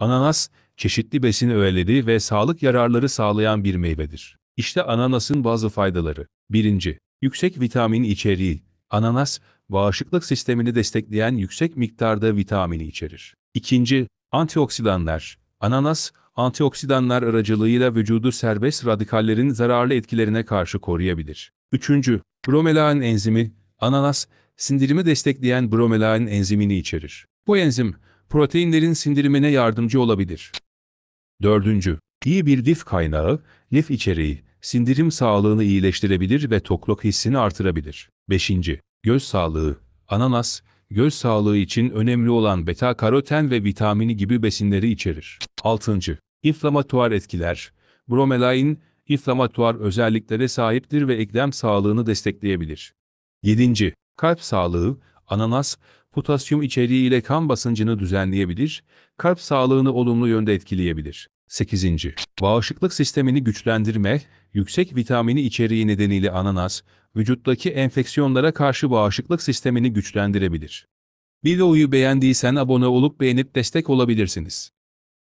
Ananas, çeşitli besin öğeleri ve sağlık yararları sağlayan bir meyvedir. İşte ananasın bazı faydaları. 1. Yüksek vitamin içeriği. Ananas, bağışıklık sistemini destekleyen yüksek miktarda vitamini içerir. 2. Antioksidanlar. Ananas, antioksidanlar aracılığıyla vücudu serbest radikallerin zararlı etkilerine karşı koruyabilir. 3. Bromelain enzimi. Ananas, sindirimi destekleyen bromelain enzimini içerir. Bu enzim, proteinlerin sindirimine yardımcı olabilir. 4. İyi bir lif kaynağı, lif içeriği, sindirim sağlığını iyileştirebilir ve tokluk hissini artırabilir. 5. Göz sağlığı, ananas, göz sağlığı için önemli olan beta karoten ve vitamini gibi besinleri içerir. 6. İnflamatuar etkiler, bromelain, inflamatuar özelliklere sahiptir ve eklem sağlığını destekleyebilir. 7. Kalp sağlığı, ananas, potasyum içeriği ile kan basıncını düzenleyebilir, kalp sağlığını olumlu yönde etkileyebilir. 8. Bağışıklık sistemini güçlendirme, yüksek vitamini içeriği nedeniyle ananas, vücuttaki enfeksiyonlara karşı bağışıklık sistemini güçlendirebilir. Videoyu beğendiysen abone olup beğenip destek olabilirsiniz.